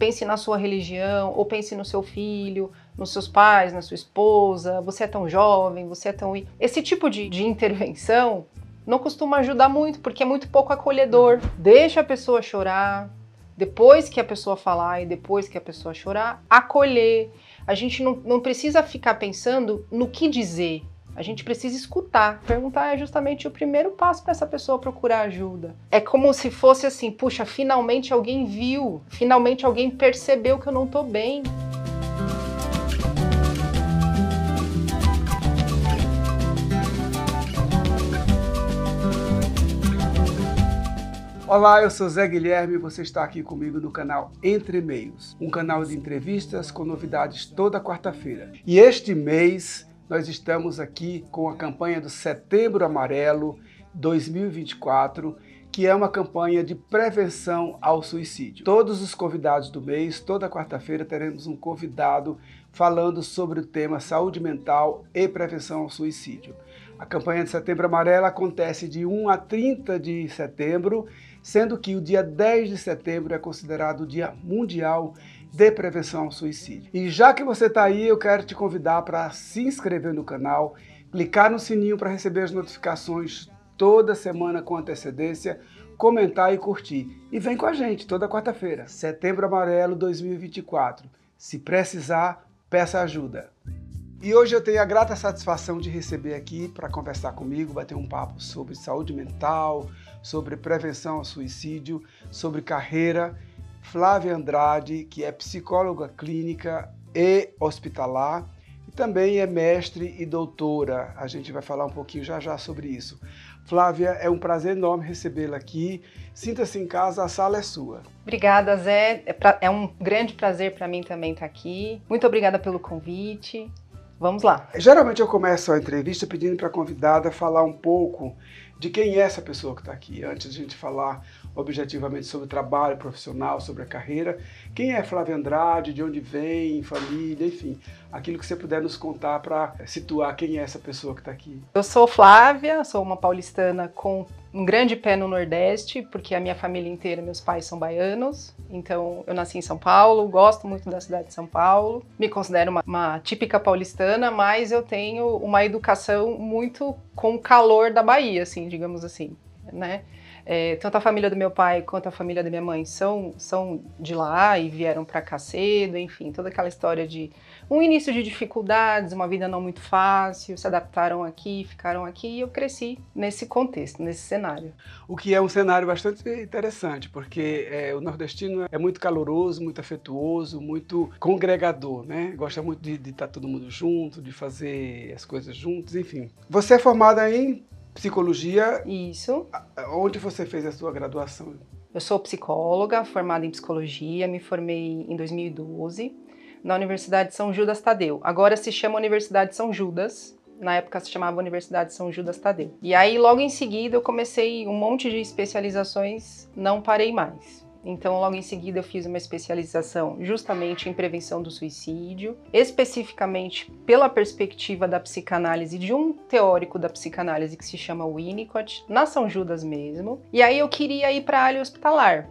pense na sua religião, ou pense no seu filho, nos seus pais, na sua esposa, você é tão jovem, você é tão. Esse tipo de, de intervenção não costuma ajudar muito, porque é muito pouco acolhedor. Deixa a pessoa chorar, depois que a pessoa falar e depois que a pessoa chorar, acolher. A gente não, não precisa ficar pensando no que dizer, a gente precisa escutar. Perguntar é justamente o primeiro passo para essa pessoa procurar ajuda. É como se fosse assim: puxa, finalmente alguém viu, finalmente alguém percebeu que eu não estou bem. Olá, eu sou Zé Guilherme e você está aqui comigo no canal Entre Meios, um canal de entrevistas com novidades toda quarta-feira. E este mês nós estamos aqui com a campanha do Setembro Amarelo 2024, que é uma campanha de prevenção ao suicídio. Todos os convidados do mês, toda quarta-feira, teremos um convidado falando sobre o tema saúde mental e prevenção ao suicídio. A campanha de Setembro Amarelo acontece de 1 a 30 de setembro, sendo que o dia 10 de setembro é considerado o Dia Mundial de prevenção ao suicídio. E já que você está aí, eu quero te convidar para se inscrever no canal, clicar no sininho para receber as notificações toda semana com antecedência, comentar e curtir. E vem com a gente toda quarta-feira, Setembro Amarelo 2024. Se precisar, peça ajuda. E hoje eu tenho a grata satisfação de receber aqui para conversar comigo, bater um papo sobre saúde mental, sobre prevenção ao suicídio, sobre carreira Flávia Andrade, que é psicóloga clínica e hospitalar e também é mestre e doutora. A gente vai falar um pouquinho já já sobre isso. Flávia, é um prazer enorme recebê-la aqui. Sinta-se em casa, a sala é sua. Obrigada, Zé. É, pra... é um grande prazer para mim também estar tá aqui. Muito obrigada pelo convite. Vamos lá. Geralmente eu começo a entrevista pedindo para a convidada falar um pouco de quem é essa pessoa que está aqui, antes de a gente falar objetivamente sobre o trabalho profissional, sobre a carreira. Quem é Flávia Andrade, de onde vem, família, enfim, aquilo que você puder nos contar para situar quem é essa pessoa que está aqui. Eu sou Flávia, sou uma paulistana com um grande pé no Nordeste, porque a minha família inteira, meus pais são baianos, então eu nasci em São Paulo, gosto muito da cidade de São Paulo, me considero uma, uma típica paulistana, mas eu tenho uma educação muito com o calor da Bahia, assim, digamos assim, né? É, tanto a família do meu pai quanto a família da minha mãe são, são de lá e vieram para cá cedo, enfim, toda aquela história de um início de dificuldades, uma vida não muito fácil, se adaptaram aqui, ficaram aqui e eu cresci nesse contexto, nesse cenário. O que é um cenário bastante interessante, porque é, o nordestino é muito caloroso, muito afetuoso, muito congregador, né? Gosta muito de estar tá todo mundo junto, de fazer as coisas juntos, enfim. Você é formada em Psicologia. Isso. Onde você fez a sua graduação? Eu sou psicóloga, formada em psicologia, me formei em 2012 na Universidade São Judas Tadeu. Agora se chama Universidade São Judas, na época se chamava Universidade São Judas Tadeu. E aí logo em seguida eu comecei um monte de especializações, não parei mais. Então, logo em seguida, eu fiz uma especialização justamente em prevenção do suicídio, especificamente pela perspectiva da psicanálise de um teórico da psicanálise que se chama Winnicott, na São Judas mesmo. E aí eu queria ir para a área hospitalar,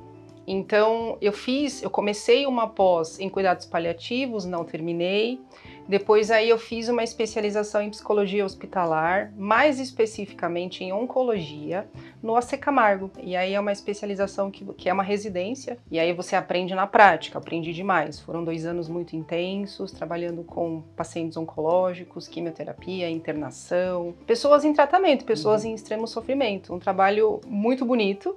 então, eu fiz, eu comecei uma pós em cuidados paliativos, não terminei. Depois aí eu fiz uma especialização em psicologia hospitalar, mais especificamente em oncologia, no AC Camargo. E aí é uma especialização que, que é uma residência, e aí você aprende na prática, aprendi demais. Foram dois anos muito intensos, trabalhando com pacientes oncológicos, quimioterapia, internação, pessoas em tratamento, pessoas uhum. em extremo sofrimento. Um trabalho muito bonito,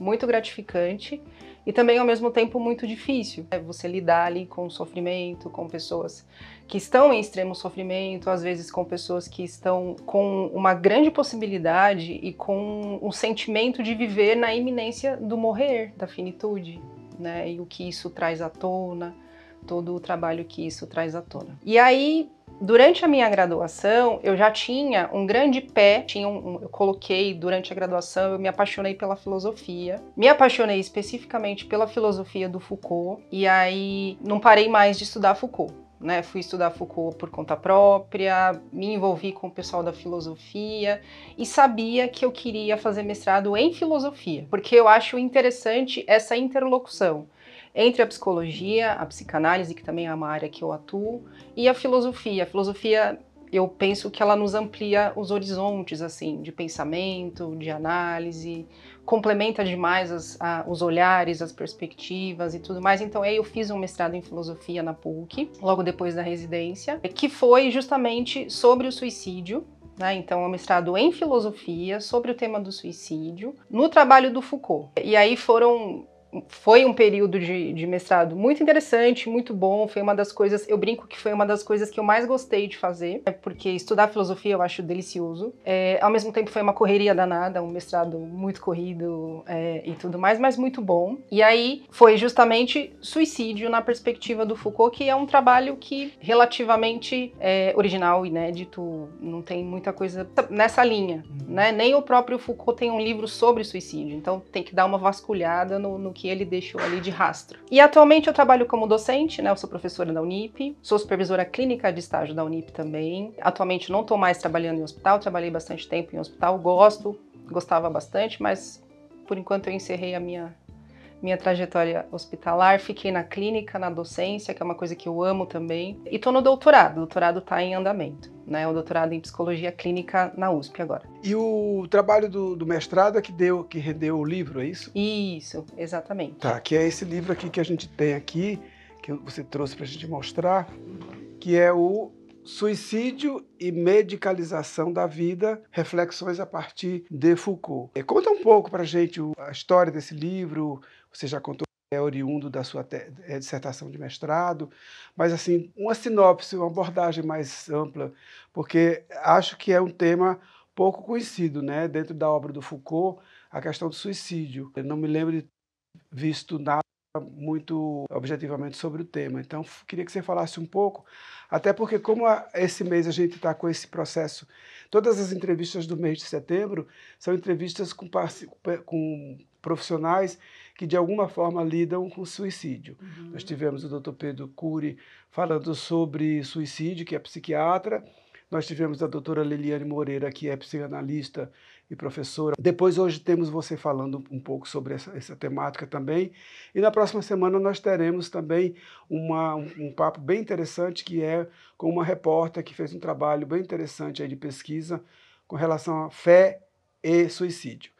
muito gratificante e também ao mesmo tempo muito difícil. É você lidar ali com sofrimento, com pessoas que estão em extremo sofrimento, às vezes com pessoas que estão com uma grande possibilidade e com um sentimento de viver na iminência do morrer, da finitude, né? E o que isso traz à tona, todo o trabalho que isso traz à tona. E aí Durante a minha graduação, eu já tinha um grande pé, tinha um, eu coloquei durante a graduação, eu me apaixonei pela filosofia. Me apaixonei especificamente pela filosofia do Foucault e aí não parei mais de estudar Foucault. Né, fui estudar Foucault por conta própria, me envolvi com o pessoal da filosofia e sabia que eu queria fazer mestrado em filosofia, porque eu acho interessante essa interlocução entre a psicologia, a psicanálise, que também é uma área que eu atuo, e a filosofia. A filosofia, eu penso que ela nos amplia os horizontes, assim, de pensamento, de análise, complementa demais as, a, os olhares, as perspectivas e tudo mais. Então, aí eu fiz um mestrado em filosofia na PUC, logo depois da residência, que foi justamente sobre o suicídio, né? Então, é um mestrado em filosofia sobre o tema do suicídio, no trabalho do Foucault. E aí foram foi um período de, de, mestrado muito interessante, muito bom. Foi uma das coisas, eu brinco que foi uma das coisas que eu mais gostei de fazer, é porque estudar filosofia eu acho delicioso. É, ao mesmo tempo foi uma correria danada, um mestrado muito corrido é, e tudo mais, mas muito bom. E aí foi justamente suicídio na perspectiva do Foucault, que é um trabalho que relativamente é, original, inédito, não tem muita coisa nessa linha, uhum. né? Nem o próprio Foucault tem um livro sobre suicídio, então tem que dar uma vasculhada no, no que que ele deixou ali de rastro. E atualmente eu trabalho como docente, né? Eu sou professora da Unip, sou supervisora clínica de estágio da Unip também. Atualmente não estou mais trabalhando em hospital, trabalhei bastante tempo em hospital, gosto, gostava bastante, mas por enquanto eu encerrei a minha minha trajetória hospitalar, fiquei na clínica, na docência, que é uma coisa que eu amo também, e estou no doutorado, o doutorado está em andamento né, o doutorado em psicologia clínica na USP agora. E o trabalho do, do, mestrado é que deu, que rendeu o livro, é isso? Isso, exatamente. Tá, que é esse livro aqui que a gente tem aqui, que você trouxe para a gente mostrar, que é o Suicídio e Medicalização da Vida, reflexões a partir de Foucault. E é, conta um pouco para a gente a história desse livro, você já contou é oriundo da sua é, dissertação de mestrado, mas assim, uma sinopse, uma abordagem mais ampla, porque acho que é um tema pouco conhecido, né, dentro da obra do Foucault, a questão do suicídio. Eu não me lembro de visto nada muito objetivamente sobre o tema. Então, queria que você falasse um pouco, até porque como a, esse mês a gente está com esse processo, todas as entrevistas do mês de setembro são entrevistas com, com profissionais que de alguma forma lidam com suicídio. Uhum. Nós tivemos o Dr. Pedro Cury falando sobre suicídio, que é psiquiatra. Nós tivemos a doutora Liliane Moreira, que é psicanalista e professora. Depois, hoje, temos você falando um pouco sobre essa, essa temática também. E na próxima semana, nós teremos também uma, um, um, papo bem interessante, que é com uma repórter que fez um trabalho bem interessante aí de pesquisa com relação a fé e suicídio.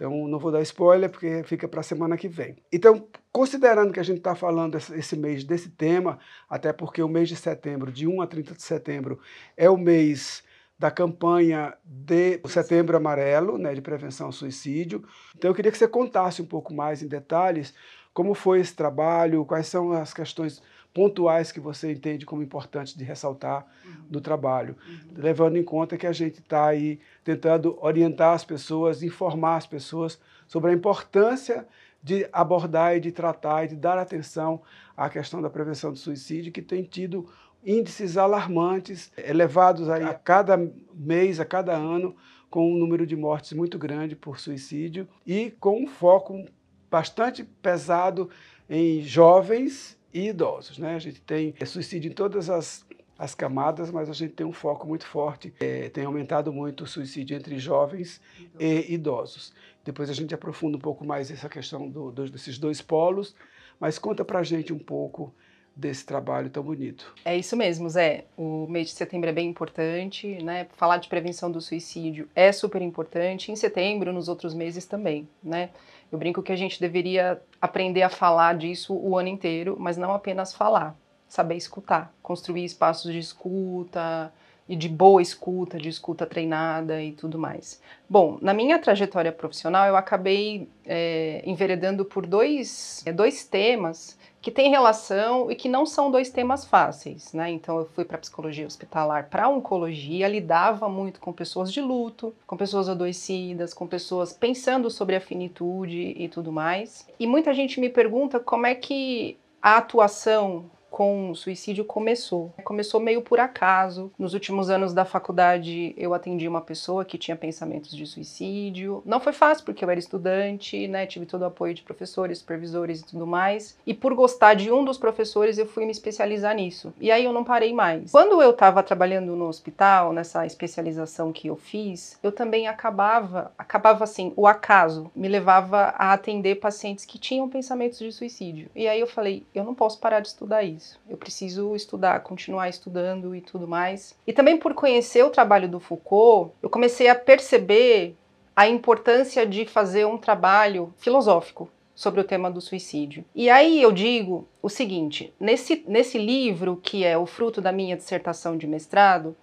Então, não vou dar spoiler porque fica para a semana que vem. Então, considerando que a gente está falando esse mês desse tema, até porque o mês de setembro, de 1 a 30 de setembro, é o mês da campanha de Setembro Amarelo, né, de prevenção ao suicídio. Então, eu queria que você contasse um pouco mais em detalhes como foi esse trabalho, quais são as questões pontuais que você entende como importantes de ressaltar uhum. do trabalho, uhum. levando em conta que a gente está aí tentando orientar as pessoas, informar as pessoas sobre a importância de abordar e de tratar e de dar atenção à questão da prevenção do suicídio, que tem tido índices alarmantes, elevados a cada mês, a cada ano, com um número de mortes muito grande por suicídio e com um foco bastante pesado em jovens e idosos. Né? A gente tem é, suicídio em todas as, as camadas, mas a gente tem um foco muito forte. É, tem aumentado muito o suicídio entre jovens e idosos. Depois a gente aprofunda um pouco mais essa questão do, do, desses dois polos, mas conta para a gente um pouco desse trabalho tão bonito. É isso mesmo, Zé. O mês de setembro é bem importante, né? Falar de prevenção do suicídio é super importante. Em setembro, nos outros meses também, né? Eu brinco que a gente deveria aprender a falar disso o ano inteiro, mas não apenas falar, saber escutar, construir espaços de escuta, e de boa escuta, de escuta treinada e tudo mais. Bom, na minha trajetória profissional, eu acabei é, enveredando por dois, é, dois temas que têm relação e que não são dois temas fáceis, né? Então, eu fui para psicologia hospitalar, para oncologia, lidava muito com pessoas de luto, com pessoas adoecidas, com pessoas pensando sobre a finitude e tudo mais. E muita gente me pergunta como é que a atuação com suicídio começou. Começou meio por acaso. Nos últimos anos da faculdade, eu atendi uma pessoa que tinha pensamentos de suicídio. Não foi fácil, porque eu era estudante, né? Tive todo o apoio de professores, supervisores e tudo mais. E por gostar de um dos professores, eu fui me especializar nisso. E aí eu não parei mais. Quando eu estava trabalhando no hospital, nessa especialização que eu fiz, eu também acabava, acabava assim, o acaso me levava a atender pacientes que tinham pensamentos de suicídio. E aí eu falei, eu não posso parar de estudar isso isso. Eu preciso estudar, continuar estudando e tudo mais. E também por conhecer o trabalho do Foucault, eu comecei a perceber a importância de fazer um trabalho filosófico sobre o tema do suicídio. E aí eu digo o seguinte: nesse, nesse livro, que é o fruto da minha dissertação de mestrado,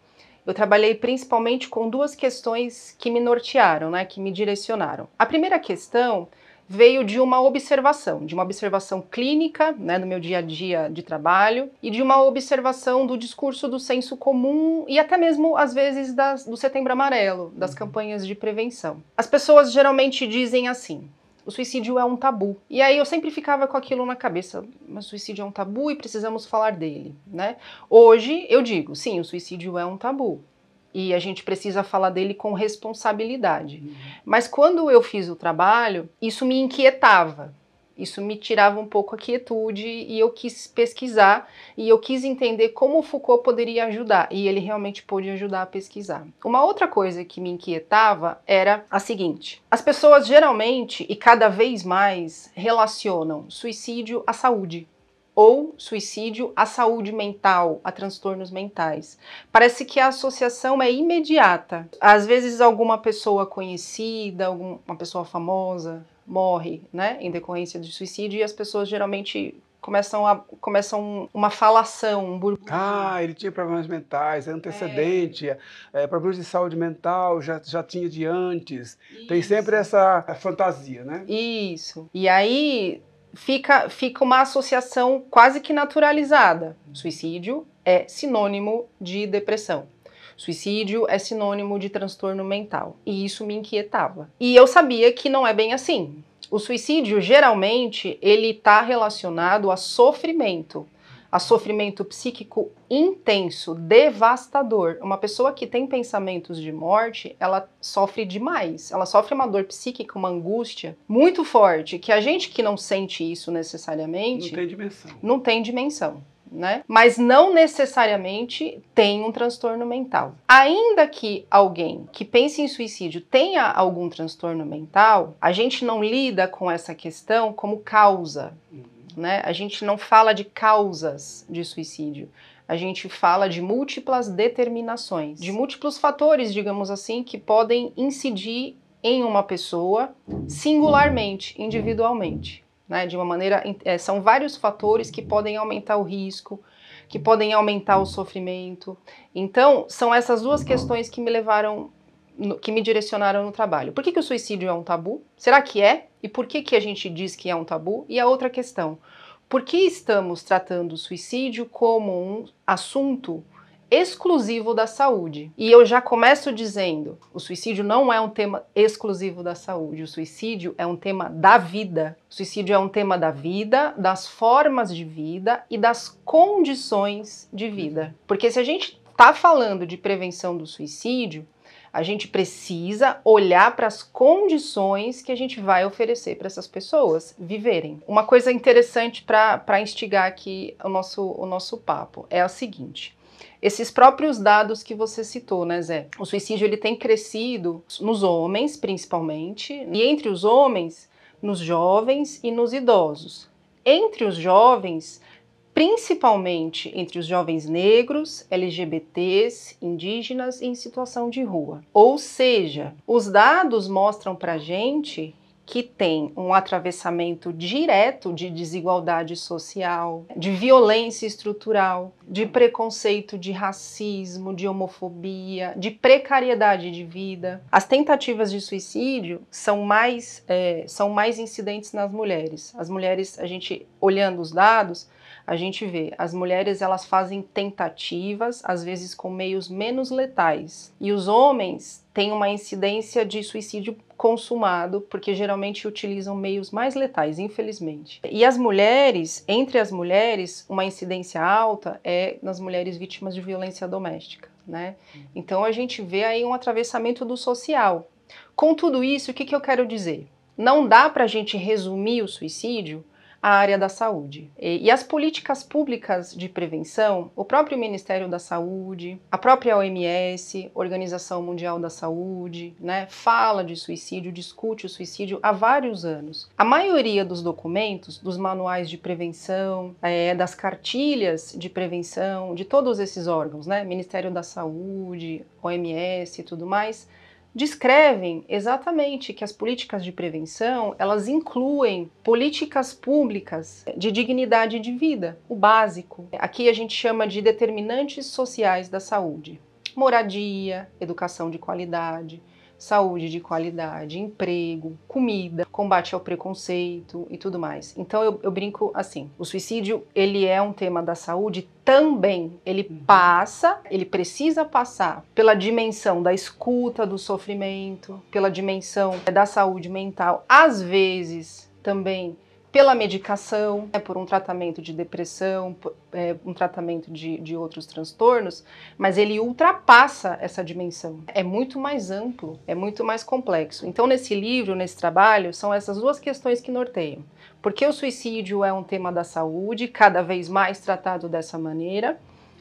eu trabalhei principalmente com duas questões que me nortearam, né, que me direcionaram. A primeira questão veio de uma observação, de uma observação clínica, né, no meu dia a dia de trabalho, e de uma observação do discurso do senso comum e até mesmo, às vezes, das, do setembro amarelo, das uhum. campanhas de prevenção. As pessoas geralmente dizem assim. O suicídio é um tabu. E aí eu sempre ficava com aquilo na cabeça, mas o suicídio é um tabu e precisamos falar dele, né? Hoje eu digo, sim, o suicídio é um tabu, e a gente precisa falar dele com responsabilidade. Uhum. Mas quando eu fiz o trabalho, isso me inquietava. Isso me tirava um pouco a quietude e eu quis pesquisar e eu quis entender como o Foucault poderia ajudar e ele realmente pôde ajudar a pesquisar. Uma outra coisa que me inquietava era a seguinte: as pessoas geralmente e cada vez mais relacionam suicídio à saúde ou suicídio à saúde mental, a transtornos mentais. Parece que a associação é imediata. Às vezes, alguma pessoa conhecida, alguma pessoa famosa morre, né, em decorrência de suicídio, e as pessoas geralmente começam, a, começam uma falação, um burburinho. Ah, ele tinha problemas mentais, é antecedente, é. É, problemas de saúde mental, já, já tinha de antes. Isso. Tem sempre essa fantasia, né? Isso. E aí fica, fica uma associação quase que naturalizada. Suicídio é sinônimo de depressão. Suicídio é sinônimo de transtorno mental. E isso me inquietava. E eu sabia que não é bem assim. O suicídio geralmente ele está relacionado a sofrimento a sofrimento psíquico intenso, devastador. Uma pessoa que tem pensamentos de morte, ela sofre demais. Ela sofre uma dor psíquica, uma angústia muito forte, que a gente que não sente isso necessariamente. Não tem dimensão. Não tem dimensão. Né? Mas não necessariamente tem um transtorno mental. Ainda que alguém que pense em suicídio tenha algum transtorno mental, a gente não lida com essa questão como causa. Hum né? A gente não fala de causas de suicídio. A gente fala de múltiplas determinações, de múltiplos fatores, digamos assim, que podem incidir em uma pessoa singularmente, individualmente. Né, de uma maneira, é, são vários fatores que podem aumentar o risco, que podem aumentar o sofrimento. Então, são essas duas questões que me levaram no, que me direcionaram no trabalho. Por que, que o suicídio é um tabu? Será que é? E por que, que a gente diz que é um tabu? E a outra questão, por que estamos tratando o suicídio como um assunto exclusivo da saúde? E eu já começo dizendo, o suicídio não é um tema exclusivo da saúde, o suicídio é um tema da vida. O suicídio é um tema da vida, das formas de vida e das condições de vida. Uhum. Porque se a gente está falando de prevenção do suicídio, a gente precisa olhar para as condições que a gente vai oferecer para essas pessoas viverem. Uma coisa interessante para instigar aqui o nosso, o nosso papo é a seguinte. Esses próprios dados que você citou, né, Zé? O suicídio ele tem crescido nos homens, principalmente, e entre os homens, nos jovens e nos idosos. Entre os jovens, principalmente entre os jovens negros, LGBTs, indígenas e em situação de rua. Ou seja, os dados mostram para gente que tem um atravessamento direto de desigualdade social, de violência estrutural, de preconceito, de racismo, de homofobia, de precariedade de vida. As tentativas de suicídio são mais, é, são mais incidentes nas mulheres. As mulheres, a gente olhando os dados, a gente vê as mulheres elas fazem tentativas, às vezes com meios menos letais, e os homens têm uma incidência de suicídio consumado, porque geralmente utilizam meios mais letais, infelizmente. E as mulheres, entre as mulheres, uma incidência alta é nas mulheres vítimas de violência doméstica. Né? Então a gente vê aí um atravessamento do social. Com tudo isso, o que, que eu quero dizer? Não dá para a gente resumir o suicídio a área da saúde. E, e as políticas públicas de prevenção, o próprio Ministério da Saúde, a própria OMS, Organização Mundial da Saúde, né, fala de suicídio, discute o suicídio há vários anos. A maioria dos documentos, dos manuais de prevenção, é, das cartilhas de prevenção, de todos esses órgãos, né, Ministério da Saúde, OMS e tudo mais, descrevem exatamente que as políticas de prevenção, elas incluem políticas públicas de dignidade de vida, o básico. Aqui a gente chama de determinantes sociais da saúde. Moradia, educação de qualidade, saúde de qualidade, emprego, comida, combate ao preconceito e tudo mais. Então eu, eu brinco assim, o suicídio ele é um tema da saúde também, ele uhum. passa, ele precisa passar pela dimensão da escuta do sofrimento, pela dimensão da saúde mental, às vezes também pela medicação, é por um tratamento de depressão, por, é, um tratamento de, de outros transtornos, mas ele ultrapassa essa dimensão. É muito mais amplo, é muito mais complexo. Então, nesse livro, nesse trabalho, são essas duas questões que norteiam. Por que o suicídio é um tema da saúde, cada vez mais tratado dessa maneira?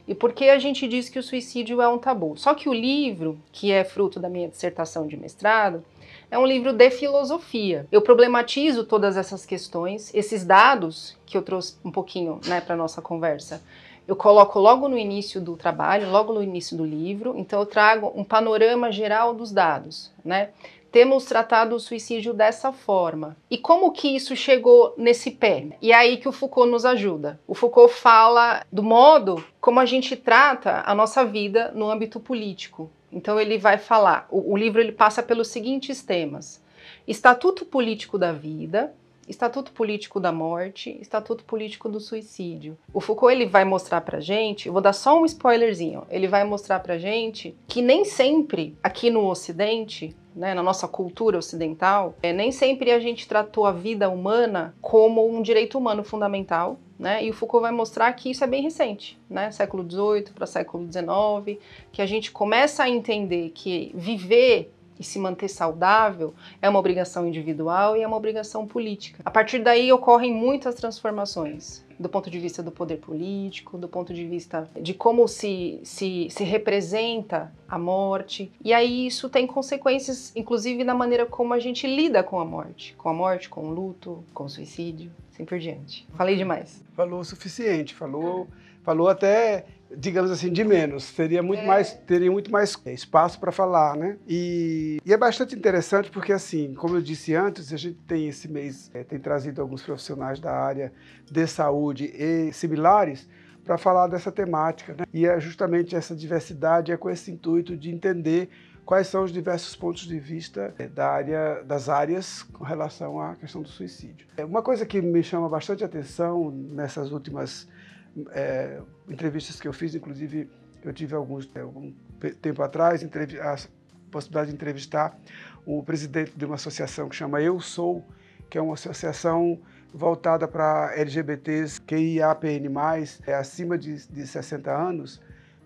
e por que a gente diz que o suicídio é um tabu. Só que o livro, que é fruto da minha dissertação de mestrado, é um livro de filosofia. Eu problematizo todas essas questões, esses dados que eu trouxe um pouquinho né, para nossa conversa. Eu coloco logo no início do trabalho, logo no início do livro, então eu trago um panorama geral dos dados, né? temos tratado o suicídio dessa forma. E como que isso chegou nesse pé? E é aí que o Foucault nos ajuda. O Foucault fala do modo como a gente trata a nossa vida no âmbito político, então ele vai falar, o, o livro ele passa pelos seguintes temas: Estatuto Político da Vida, Estatuto Político da Morte, Estatuto Político do Suicídio. O Foucault ele vai mostrar pra gente, eu vou dar só um spoilerzinho, ele vai mostrar pra gente que nem sempre aqui no Ocidente, né, na nossa cultura ocidental, é, nem sempre a gente tratou a vida humana como um direito humano fundamental né? E o Foucault vai mostrar que isso é bem recente, né? século XVIII para século XIX, que a gente começa a entender que viver e se manter saudável é uma obrigação individual e é uma obrigação política. A partir daí ocorrem muitas transformações do ponto de vista do poder político, do ponto de vista de como se, se, se representa a morte. E aí isso tem consequências, inclusive, na maneira como a gente lida com a morte. Com a morte, com o luto, com o suicídio, assim por diante. Falei demais. Falou o suficiente, falou, falou até digamos assim, de menos. Teria muito é. mais, teria muito mais espaço para falar, né? E, e, é bastante interessante porque, assim, como eu disse antes, a gente tem esse mês, é, tem trazido alguns profissionais da área de saúde e similares para falar dessa temática, né? E é justamente essa diversidade, é com esse intuito de entender quais são os diversos pontos de vista é, da área, das áreas com relação à questão do suicídio. É, uma coisa que me chama bastante atenção nessas últimas é, entrevistas que eu fiz, inclusive eu tive alguns é, tempo atrás a possibilidade de entrevistar o presidente de uma associação que chama Eu Sou, que é uma associação voltada para LGBTs, QIAPN+, é, acima de, de 60 anos,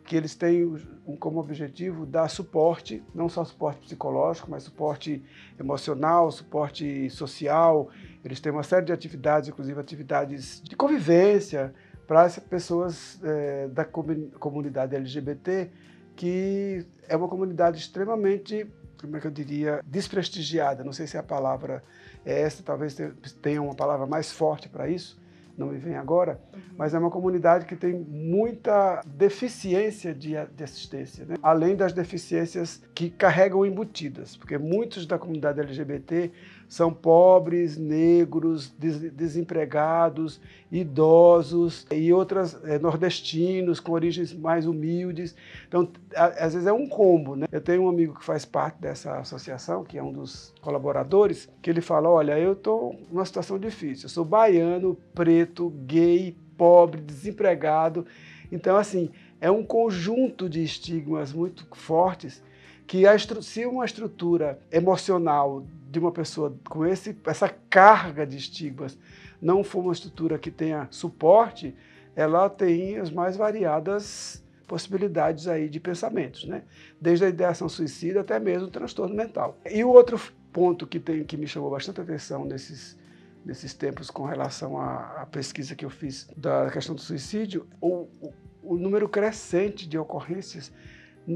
que eles têm como objetivo dar suporte, não só suporte psicológico, mas suporte emocional, suporte social. Eles têm uma série de atividades, inclusive atividades de convivência, para as pessoas é, da comunidade LGBT, que é uma comunidade extremamente, como é que eu diria, desprestigiada. Não sei se a palavra é essa, talvez tenha uma palavra mais forte para isso, não me vem agora, uhum. mas é uma comunidade que tem muita deficiência de, de assistência, né? além das deficiências que carregam embutidas, porque muitos da comunidade LGBT são pobres, negros, des, desempregados, idosos e outras é, nordestinos com origens mais humildes. Então, a, às vezes é um combo. Né? Eu tenho um amigo que faz parte dessa associação, que é um dos colaboradores, que ele fala: Olha, eu estou numa situação difícil, eu sou baiano, preto, gay, pobre, desempregado. Então, assim, é um conjunto de estigmas muito fortes que a se uma estrutura emocional de uma pessoa com esse, essa carga de estigmas não for uma estrutura que tenha suporte, ela tem as mais variadas possibilidades aí de pensamentos, né? Desde a ideação suicida até mesmo o transtorno mental. E o outro ponto que, tem, que me chamou bastante atenção nesses, nesses tempos com relação à, à pesquisa que eu fiz da questão do suicídio, o, o, o número crescente de ocorrências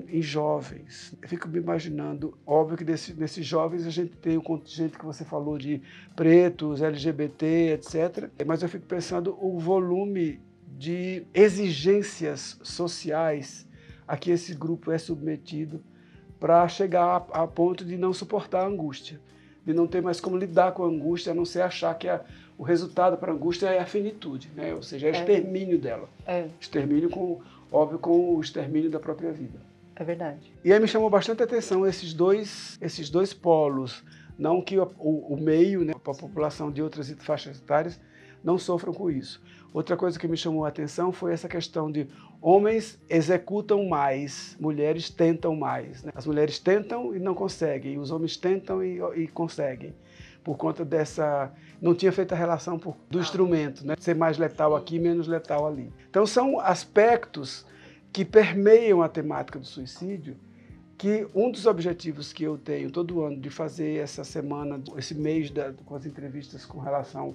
em jovens. Eu fico me imaginando, óbvio que desse, nesses jovens a gente tem o contingente que você falou de pretos, LGBT, etc. Mas eu fico pensando o volume de exigências sociais a que esse grupo é submetido para chegar a, a, ponto de não suportar a angústia, de não ter mais como lidar com a angústia, a não ser achar que a, o resultado para a angústia é a finitude, né? ou seja, é o é. extermínio dela. É. Extermínio, com, óbvio, com o extermínio da própria vida. É verdade. E aí me chamou bastante atenção esses dois, esses dois polos. Não que o, o meio, né, a população de outras faixas etárias, não sofram com isso. Outra coisa que me chamou a atenção foi essa questão de Homens executam mais, mulheres tentam mais. Né? As mulheres tentam e não conseguem, e os homens tentam e, e conseguem. Por conta dessa. Não tinha feito a relação por, do instrumento, né? Ser mais letal aqui, menos letal ali. Então, são aspectos que permeiam a temática do suicídio que um dos objetivos que eu tenho todo ano de fazer essa semana, esse mês da, com as entrevistas com relação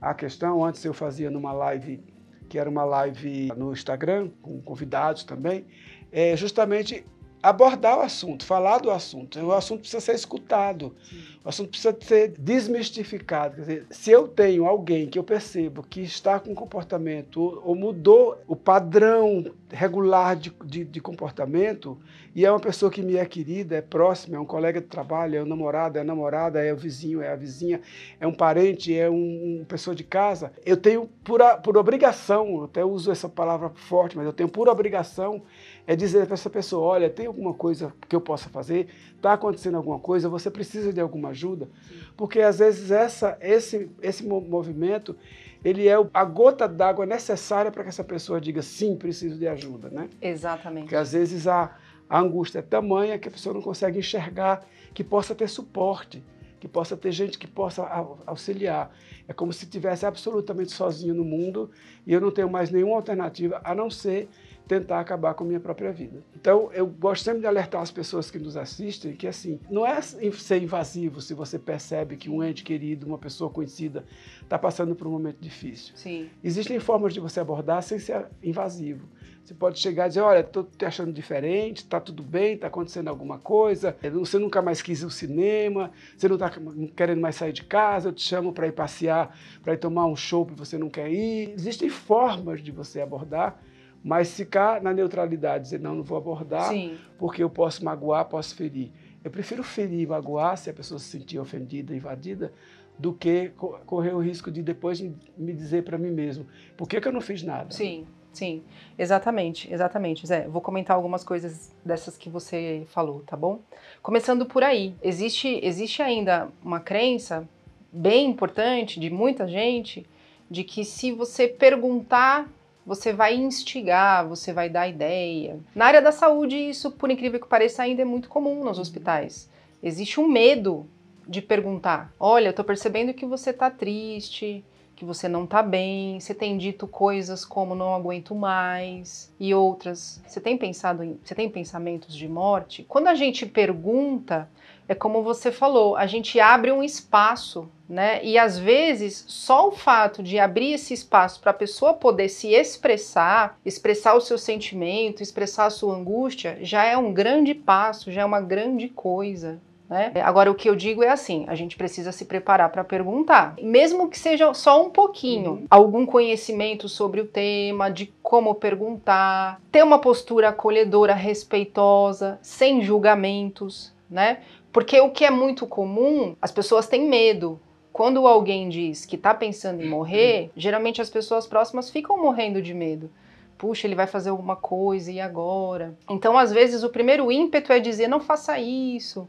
à questão, antes eu fazia numa live que era uma live no Instagram, com convidados também, é justamente abordar o assunto, falar do assunto. O assunto precisa ser escutado, Sim. o assunto precisa ser desmistificado. Quer dizer, se eu tenho alguém que eu percebo que está com comportamento ou, mudou o padrão regular de, de, de comportamento, e é uma pessoa que me é querida, é próxima, é um colega de trabalho, é um namorado, é a namorada, é o vizinho, é a vizinha, é um parente, é um, uma pessoa de casa. Eu tenho por, a, por obrigação, até uso essa palavra forte, mas eu tenho por obrigação é dizer para essa pessoa, olha, tem alguma coisa que eu possa fazer? Está acontecendo alguma coisa? Você precisa de alguma ajuda? Porque às vezes essa, esse, esse movimento ele é a gota d'água necessária para que essa pessoa diga sim, preciso de ajuda, né? Exatamente. Porque às vezes a a angústia é tamanha que a pessoa não consegue enxergar, que possa ter suporte, que possa ter gente que possa auxiliar. É como se estivesse absolutamente sozinho no mundo e eu não tenho mais nenhuma alternativa a não ser tentar acabar com a minha própria vida. Então, eu gosto sempre de alertar as pessoas que nos assistem que, assim, não é ser invasivo se você percebe que um ente querido, uma pessoa conhecida, está passando por um momento difícil. Sim. Existem formas de você abordar sem ser invasivo. Você pode chegar e dizer, olha, estou te achando diferente, está tudo bem, está acontecendo alguma coisa, eh, você nunca mais quis ir ao cinema, você não está hum, querendo mais sair de casa, eu te chamo para ir passear, para ir tomar um show que você não quer ir. Existem formas de você abordar, mas ficar na neutralidade, dizer, não, não vou abordar, Sim. porque eu posso magoar, posso ferir. Eu prefiro ferir e magoar se a pessoa se sentir ofendida, invadida, do que correr o risco de depois me dizer para mim mesmo, por que, que eu não fiz nada? Sim. Sim, exatamente, exatamente. Zé, vou comentar algumas coisas dessas que você falou, tá bom? Começando por aí, existe, existe ainda uma crença bem importante de muita gente de que se você perguntar, você vai instigar, você vai dar ideia. Na área da saúde, isso, por incrível que pareça, ainda é muito comum nos hospitais. Existe um medo de perguntar: olha, eu tô percebendo que você tá triste que você não tá bem, você tem dito coisas como não aguento mais e outras. Você tem pensado em, você tem pensamentos de morte? Quando a gente pergunta, é como você falou, a gente abre um espaço, né? E às vezes só o fato de abrir esse espaço para a pessoa poder se expressar, expressar o seu sentimento, expressar a sua angústia, já é um grande passo, já é uma grande coisa, né? Agora, o que eu digo é assim: a gente precisa se preparar para perguntar, mesmo que seja só um pouquinho, uhum. algum conhecimento sobre o tema, de como perguntar, ter uma postura acolhedora, respeitosa, sem julgamentos, né? Porque o que é muito comum, as pessoas têm medo. Quando alguém diz que está pensando em morrer, uhum. geralmente as pessoas próximas ficam morrendo de medo puxa, ele vai fazer alguma coisa e agora. Então, às vezes, o primeiro ímpeto é dizer não faça isso,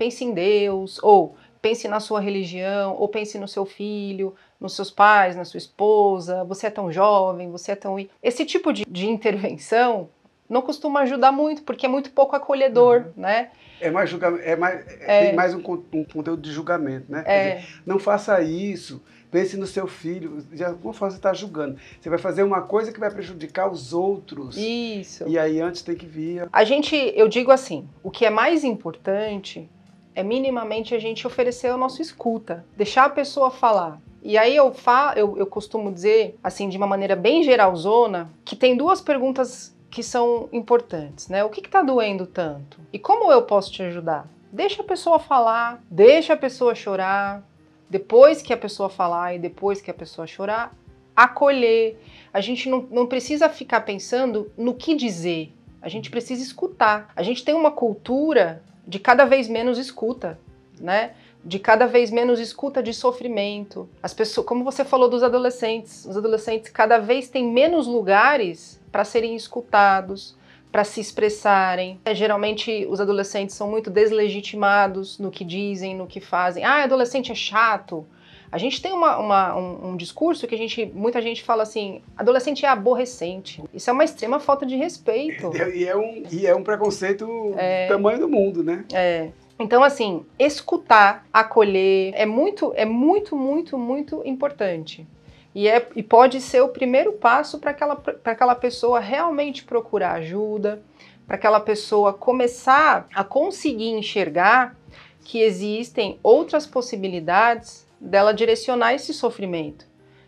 pense em Deus, ou pense na sua religião, ou pense no seu filho, nos seus pais, na sua esposa, você é tão jovem, você é tão. Esse tipo de, de intervenção não costuma ajudar muito, porque é muito pouco acolhedor, uhum. né? É mais julgamento, é mais, é. tem é. mais um, um, conteúdo de julgamento, né? É. Dizer, não faça isso, pense no seu filho, de alguma forma você está julgando. Você vai fazer uma coisa que vai prejudicar os outros. Isso. E aí antes tem que vir. A gente, eu digo assim, o que é mais importante é minimamente a gente oferecer o nosso escuta, deixar a pessoa falar. E aí eu, fa eu, eu costumo dizer, assim, de uma maneira bem geralzona, que tem duas perguntas que são importantes, né? O que está doendo tanto? E como eu posso te ajudar? Deixa a pessoa falar, deixa a pessoa chorar. Depois que a pessoa falar e depois que a pessoa chorar, acolher. A gente não, não precisa ficar pensando no que dizer, a gente precisa escutar. A gente tem uma cultura de cada vez menos escuta, né? De cada vez menos escuta de sofrimento. As pessoas, como você falou dos adolescentes, os adolescentes cada vez têm menos lugares para serem escutados, para se expressarem. É, geralmente os adolescentes são muito deslegitimados no que dizem, no que fazem. Ah, adolescente é chato. A gente tem uma, uma, um, um, discurso que a gente, muita gente fala assim, adolescente é aborrecente. Isso é uma extrema falta de respeito. E é um, e é um preconceito é, do tamanho do mundo, né? É. Então, assim, escutar, acolher, é muito, é muito, muito, muito importante. E, é, e pode ser o primeiro passo para aquela, aquela pessoa realmente procurar ajuda, para aquela pessoa começar a conseguir enxergar que existem outras possibilidades dela direcionar esse sofrimento,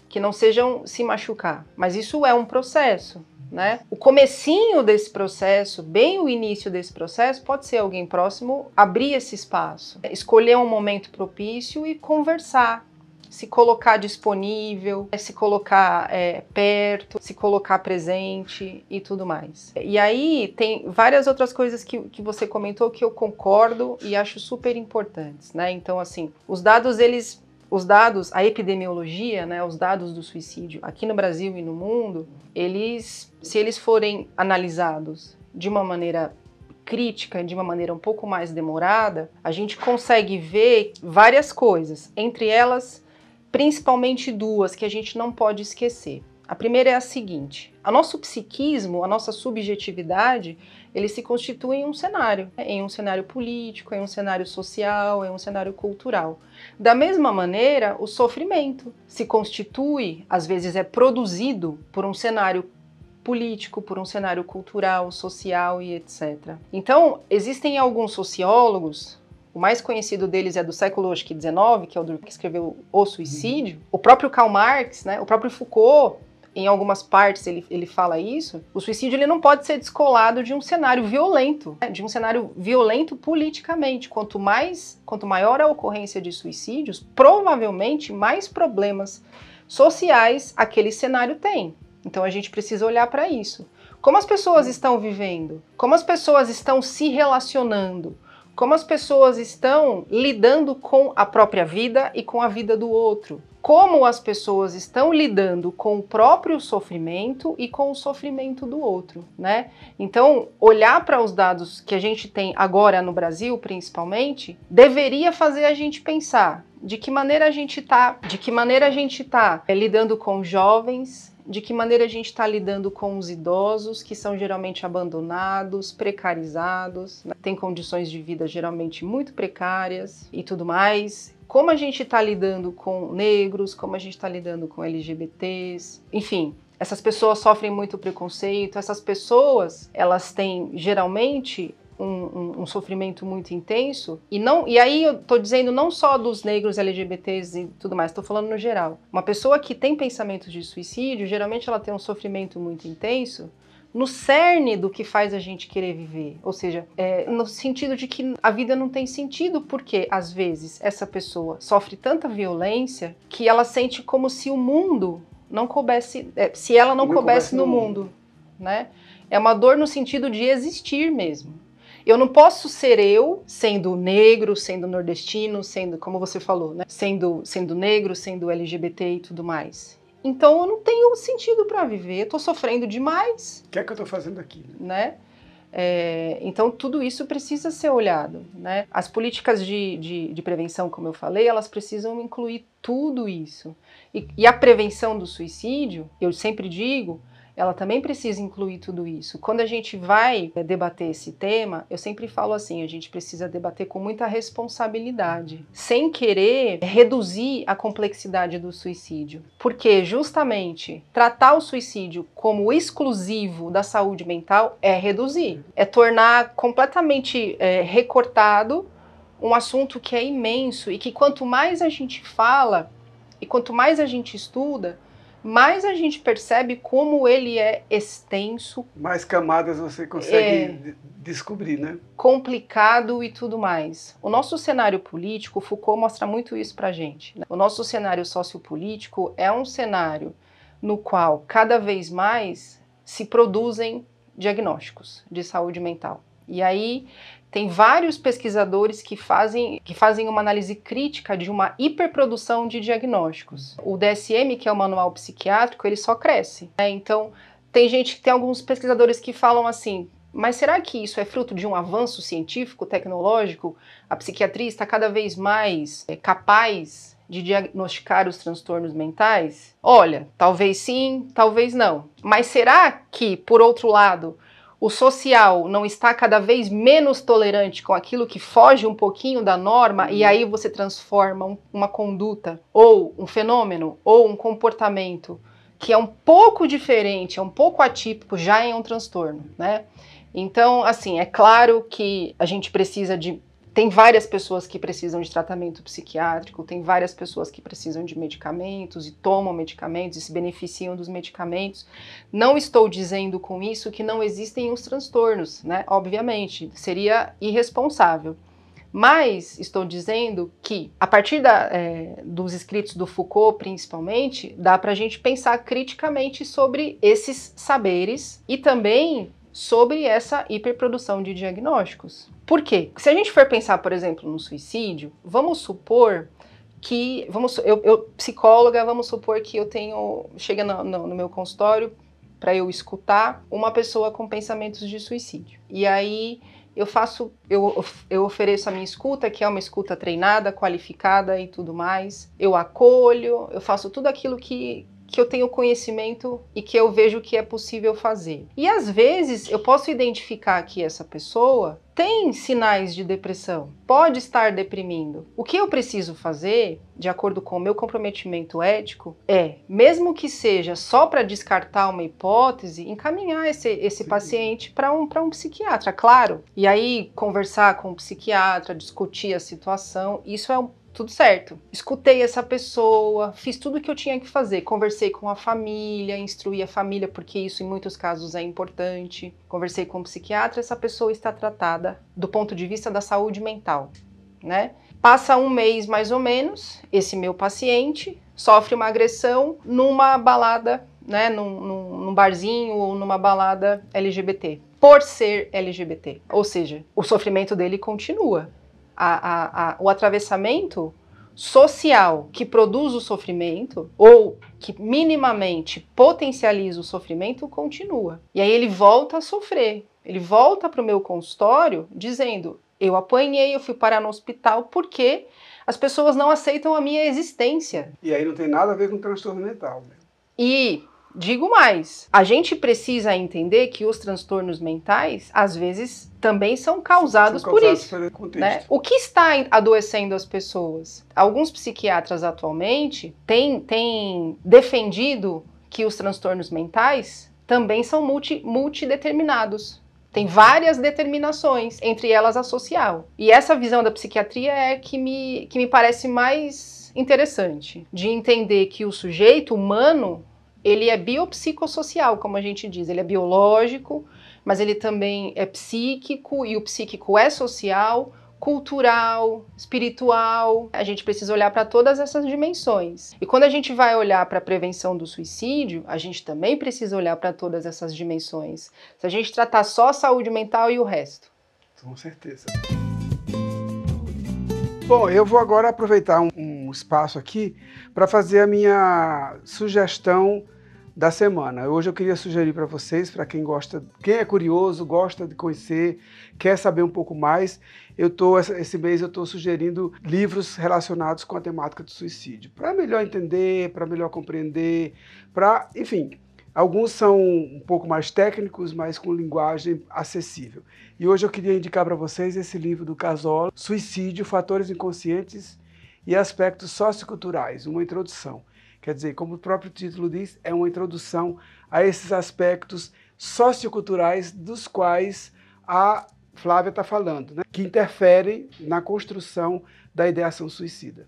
que não sejam se machucar. Mas isso é um processo, né? O comecinho desse processo, bem o início desse processo, pode ser alguém próximo abrir esse espaço, escolher um momento propício e conversar, se colocar disponível, é, se colocar é, perto, se colocar presente e tudo mais. E aí tem várias outras coisas que, que você comentou que eu concordo e acho super importantes, né? Então, assim, os dados eles os dados, a epidemiologia, né, os dados do suicídio aqui no Brasil e no mundo, eles, se eles forem analisados de uma maneira crítica, de uma maneira um pouco mais demorada, a gente consegue ver várias coisas, entre elas principalmente duas que a gente não pode esquecer. A primeira é a seguinte: a nosso psiquismo, a nossa subjetividade, ele se constitui em um cenário, né? em um cenário político, em um cenário social, em um cenário cultural. Da mesma maneira, o sofrimento se constitui, às vezes é produzido por um cenário político, por um cenário cultural, social e etc. Então, existem alguns sociólogos, o mais conhecido deles é do século XIX, que é o que escreveu O uhum. Suicídio, o próprio Karl Marx, né, o próprio Foucault em algumas partes ele, ele fala isso, o suicídio ele não pode ser descolado de um cenário violento, né? de um cenário violento politicamente. Quanto mais, quanto maior a ocorrência de suicídios, provavelmente mais problemas sociais aquele cenário tem. Então a gente precisa olhar para isso. Como as pessoas estão vivendo? Como as pessoas estão se relacionando? Como as pessoas estão lidando com a própria vida e com a vida do outro? como as pessoas estão lidando com o próprio sofrimento e com o sofrimento do outro, né? Então, olhar para os dados que a gente tem agora no Brasil, principalmente, deveria fazer a gente pensar de que maneira a gente está, de que maneira a gente tá eh, lidando com jovens, de que maneira a gente está lidando com os idosos que são geralmente abandonados, precarizados, né? têm condições de vida geralmente muito precárias e tudo mais como a gente está lidando com negros, como a gente está lidando com LGBTs, enfim, essas pessoas sofrem muito preconceito, essas pessoas elas têm geralmente um, um, um, sofrimento muito intenso e não e aí eu tô dizendo não só dos negros LGBTs e tudo mais, estou falando no geral. Uma pessoa que tem pensamentos de suicídio geralmente ela tem um sofrimento muito intenso no cerne do que faz a gente querer viver. Ou seja, é, no sentido de que a vida não tem sentido, porque às vezes essa pessoa sofre tanta violência que ela sente como se o mundo não coubesse. É, se ela não, não coubesse, no, no mundo. mundo. Né? É uma dor no sentido de existir mesmo. Eu não posso ser eu sendo negro, sendo nordestino, sendo, como você falou, né? sendo, sendo negro, sendo LGBT e tudo mais. Então eu não tenho sentido para viver, eu tô sofrendo demais. O que é que eu tô fazendo aqui? Né? É, então tudo isso precisa ser olhado, né? As políticas de, de, de, prevenção, como eu falei, elas precisam incluir tudo isso. E, e a prevenção do suicídio, eu sempre digo, ela também precisa incluir tudo isso. Quando a gente vai debater esse tema, eu sempre falo assim: a gente precisa debater com muita responsabilidade, sem querer reduzir a complexidade do suicídio. Porque, justamente, tratar o suicídio como exclusivo da saúde mental é reduzir, é tornar completamente é, recortado um assunto que é imenso e que quanto mais a gente fala e quanto mais a gente estuda, mais a gente percebe como ele é extenso. Mais camadas você consegue é, descobrir, né? Complicado e tudo mais. O nosso cenário político, Foucault mostra muito isso a gente. Né? O nosso cenário sociopolítico é um cenário no qual cada vez mais se produzem diagnósticos de saúde mental. E aí tem vários pesquisadores que fazem, que fazem uma análise crítica de uma hiperprodução de diagnósticos. O DSM, que é o manual psiquiátrico, ele só cresce. Né? Então, tem gente, tem alguns pesquisadores que falam assim, mas será que isso é fruto de um avanço científico, tecnológico? A psiquiatria está cada vez mais é, capaz de diagnosticar os transtornos mentais? Olha, talvez sim, talvez não. Mas será que, por outro lado, o social não está cada vez menos tolerante com aquilo que foge um pouquinho da norma e uhum. aí você transforma uma conduta ou um fenômeno ou um comportamento que é um pouco diferente, é um pouco atípico, já em é um transtorno, né? Então, assim, é claro que a gente precisa de tem várias pessoas que precisam de tratamento psiquiátrico, tem várias pessoas que precisam de medicamentos e tomam medicamentos e se beneficiam dos medicamentos. Não estou dizendo com isso que não existem os transtornos, né? Obviamente, seria irresponsável. Mas estou dizendo que, a partir da, é, dos escritos do Foucault, principalmente, dá para a gente pensar criticamente sobre esses saberes e também sobre essa hiperprodução de diagnósticos. Por quê? Se a gente for pensar, por exemplo, no suicídio, vamos supor que, vamos, eu, eu psicóloga, vamos supor que eu tenho, chega no, no, no meu consultório para eu escutar uma pessoa com pensamentos de suicídio. E aí eu faço, eu, eu ofereço a minha escuta, que é uma escuta treinada, qualificada e tudo mais. Eu acolho, eu faço tudo aquilo que, que eu tenho conhecimento e que eu vejo que é possível fazer. E às vezes eu posso identificar que essa pessoa tem sinais de depressão, pode estar deprimindo. O que eu preciso fazer, de acordo com o meu comprometimento ético, é, mesmo que seja só para descartar uma hipótese, encaminhar esse, esse paciente para um, um psiquiatra, claro. E aí conversar com o psiquiatra, discutir a situação, isso é um tudo certo. Escutei essa pessoa, fiz tudo o que eu tinha que fazer, conversei com a família, instruí a família, porque isso em muitos casos é importante. Conversei com o psiquiatra, essa pessoa está tratada do ponto de vista da saúde mental, né? Passa um mês mais ou menos, esse meu paciente sofre uma agressão numa balada, né, num, num, num barzinho ou numa balada LGBT, por ser LGBT. Ou seja, o sofrimento dele continua a, a, a, o atravessamento social que produz o sofrimento ou que minimamente potencializa o sofrimento continua. E aí ele volta a sofrer. Ele volta para o meu consultório dizendo: eu apanhei, eu fui parar no hospital porque as pessoas não aceitam a minha existência. E aí não tem nada a ver com transtorno mental. Né? E Digo mais, a gente precisa entender que os transtornos mentais, às vezes, também são causados, são causados por isso. né? O que está adoecendo as pessoas? Alguns psiquiatras atualmente têm, têm defendido que os transtornos mentais também são multi, multideterminados. Tem várias determinações, entre elas a social. E essa visão da psiquiatria é que me, que me parece mais interessante, de entender que o sujeito humano ele é biopsicossocial, como a gente diz, ele é biológico, mas ele também é psíquico e o psíquico é social, cultural, espiritual. A gente precisa olhar para todas essas dimensões. E quando a gente vai olhar para a prevenção do suicídio, a gente também precisa olhar para todas essas dimensões. Se a gente tratar só a saúde mental e o resto. Com certeza. Bom, eu vou agora aproveitar um, um espaço aqui para fazer a minha sugestão da semana. Hoje eu queria sugerir para vocês, para quem gosta, quem é curioso, gosta de conhecer, quer saber um pouco mais, eu tô esse mês eu estou sugerindo livros relacionados com a temática do suicídio, para melhor entender, para melhor compreender, para, enfim, Alguns são um pouco mais técnicos, mas com linguagem acessível. E hoje eu queria indicar para vocês esse livro do Casola, Suicídio, Fatores Inconscientes e Aspectos Socioculturais, uma introdução. Quer dizer, como o próprio título diz, é uma introdução a esses aspectos socioculturais dos quais a Flávia está falando, né? que interferem na construção da ideação suicida.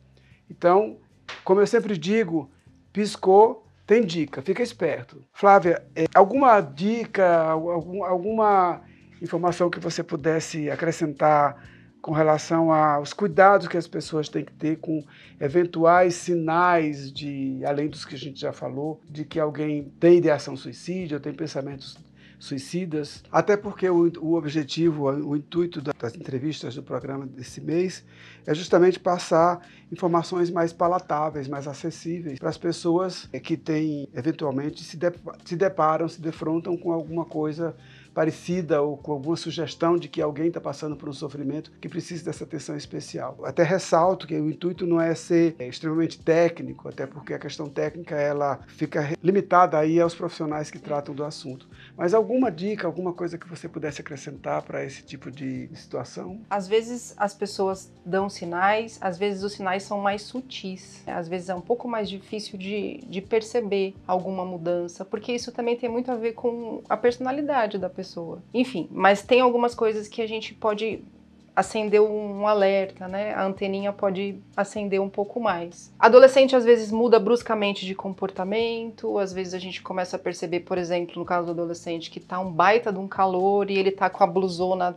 Então, como eu sempre digo, piscou, tem dica, fica esperto. Flávia, é, alguma dica, algum, alguma informação que você pudesse acrescentar com relação aos cuidados que as pessoas têm que ter com eventuais sinais de, além dos que a gente já falou, de que alguém tem ideação suicídio, tem pensamentos suicidas, até porque o, o objetivo, o intuito das entrevistas do programa desse mês é justamente passar informações mais palatáveis, mais acessíveis para as pessoas que têm, eventualmente, se, de, se deparam, se defrontam com alguma coisa parecida ou com alguma sugestão de que alguém está passando por um sofrimento que precisa dessa atenção especial. Até ressalto que o intuito não é ser é, extremamente técnico, até porque a questão técnica ela fica limitada aí aos profissionais que tratam do assunto. Mas alguma dica, alguma coisa que você pudesse acrescentar para esse tipo de situação? Às vezes as pessoas dão sinais, às vezes os sinais são mais sutis, né? às vezes é um pouco mais difícil de, de perceber alguma mudança, porque isso também tem muito a ver com a personalidade da pessoa pessoa. Enfim, mas tem algumas coisas que a gente pode acender um alerta, né? A anteninha pode acender um pouco mais. Adolescente às vezes muda bruscamente de comportamento, às vezes a gente começa a perceber, por exemplo, no caso do adolescente que tá um baita de um calor e ele tá com a blusona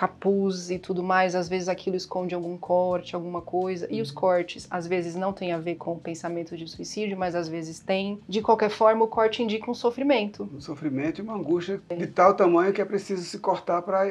capuz e tudo mais, às vezes aquilo esconde algum corte, alguma coisa. E os uhum. cortes, às vezes não tem a ver com o pensamento de suicídio, mas às vezes tem. De qualquer forma, o corte indica um sofrimento. Um sofrimento e uma angústia de tal tamanho que é preciso se cortar para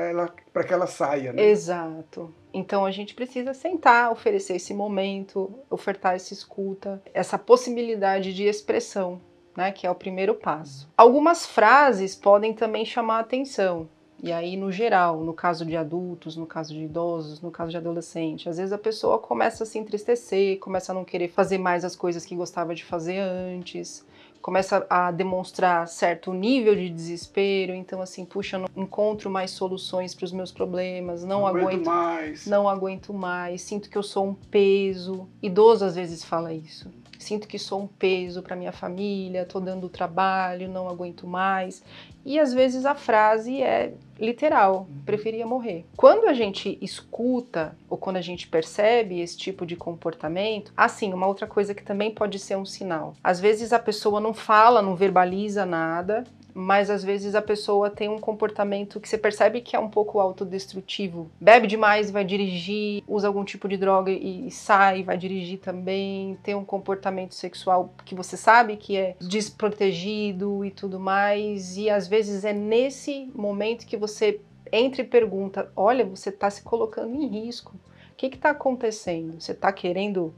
ela para que ela saia, né? Exato. Então a gente precisa sentar, oferecer esse momento, ofertar essa escuta, essa possibilidade de expressão, né, que é o primeiro passo. Uhum. Algumas frases podem também chamar a atenção. E aí, no geral, no caso de adultos, no caso de idosos, no caso de adolescente, às vezes a pessoa começa a se entristecer, começa a não querer fazer mais as coisas que gostava de fazer antes, começa a demonstrar certo nível de desespero, então assim, puxa, não encontro mais soluções para os meus problemas, não, não aguento, aguento mais, não aguento mais, sinto que eu sou um peso. Idoso às vezes fala isso sinto que sou um peso para minha família, estou dando trabalho, não aguento mais. E às vezes a frase é literal, uhum. preferia morrer. Quando a gente escuta ou quando a gente percebe esse tipo de comportamento, assim, uma outra coisa que também pode ser um sinal. Às vezes a pessoa não fala, não verbaliza nada, mas às vezes a pessoa tem um comportamento que você percebe que é um pouco autodestrutivo. Bebe demais, vai dirigir, usa algum tipo de droga e, e sai, vai dirigir também, tem um comportamento sexual que você sabe que é desprotegido e tudo mais, e às vezes é nesse momento que você entra e pergunta: olha, você está se colocando em risco. O que está acontecendo? Você está querendo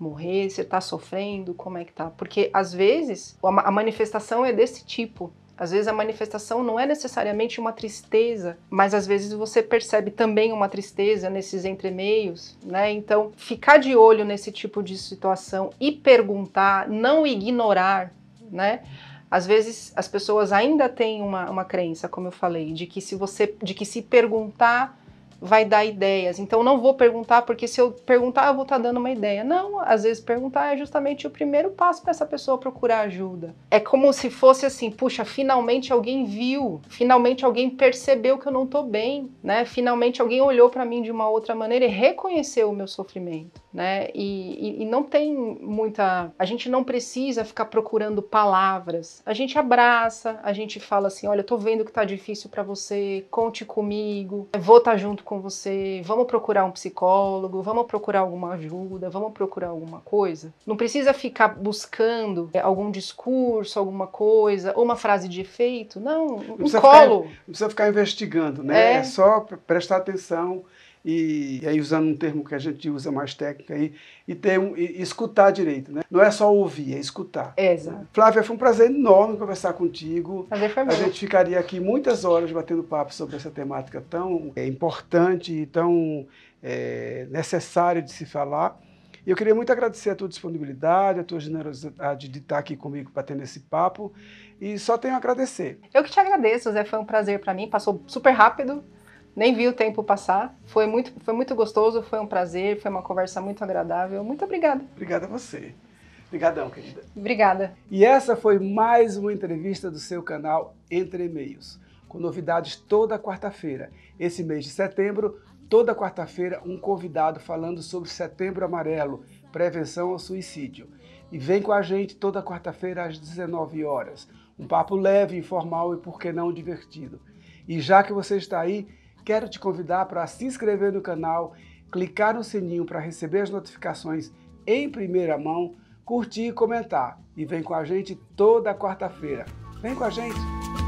morrer? Você está sofrendo? Como é que tá? Porque às vezes a manifestação é desse tipo. Às vezes a manifestação não é necessariamente uma tristeza, mas às vezes você percebe também uma tristeza nesses entremeios, né? Então, ficar de olho nesse tipo de situação e perguntar, não ignorar, né? Às vezes as pessoas ainda têm uma, uma crença, como eu falei, de que se você de que se perguntar vai dar ideias. Então não vou perguntar, porque se eu perguntar, eu vou estar tá dando uma ideia. Não, às vezes perguntar é justamente o primeiro passo para essa pessoa procurar ajuda. É como se fosse assim, puxa, finalmente alguém viu, finalmente alguém percebeu que eu não estou bem, né? Finalmente alguém olhou para mim de uma outra maneira e reconheceu o meu sofrimento, né? E, e, e não tem muita, a gente não precisa ficar procurando palavras. A gente abraça, a gente fala assim, olha, eu tô vendo que tá difícil para você, conte comigo, vou estar tá junto com você, vamos procurar um psicólogo, vamos procurar alguma ajuda, vamos procurar alguma coisa. Não precisa ficar buscando é, algum discurso, alguma coisa, ou uma frase de efeito. Não, um colo. Ficar, não precisa ficar investigando, né? É, é só prestar atenção e, e, aí usando um termo que a gente usa mais técnico aí, e, ter um, e escutar direito, né? Não é só ouvir, é escutar. É, exato. Flávia, foi um prazer enorme conversar contigo. Prazer foi meu. A gente ficaria aqui muitas horas batendo papo sobre essa temática tão é, importante e tão é, necessária de se falar. E eu queria muito agradecer a tua disponibilidade, a tua generosidade de estar aqui comigo batendo esse papo. E só tenho a agradecer. Eu que te agradeço, Zé. Foi um prazer para mim. Passou super rápido nem vi o tempo passar. Foi muito, foi muito gostoso, foi um prazer, foi uma conversa muito agradável. Muito obrigada. Obrigada a você. Obrigadão, querida. Obrigada. E essa foi mais uma entrevista do seu canal Entre e com novidades toda quarta-feira. Esse mês de setembro, toda quarta-feira, um convidado falando sobre Setembro Amarelo, prevenção ao suicídio. E vem com a gente toda quarta-feira às 19 horas. Um papo leve, informal e, por que não, divertido. E já que você está aí, quero te convidar para se inscrever no canal, clicar no sininho para receber as notificações em primeira mão, curtir e comentar. E vem com a gente toda quarta-feira. Vem com a gente!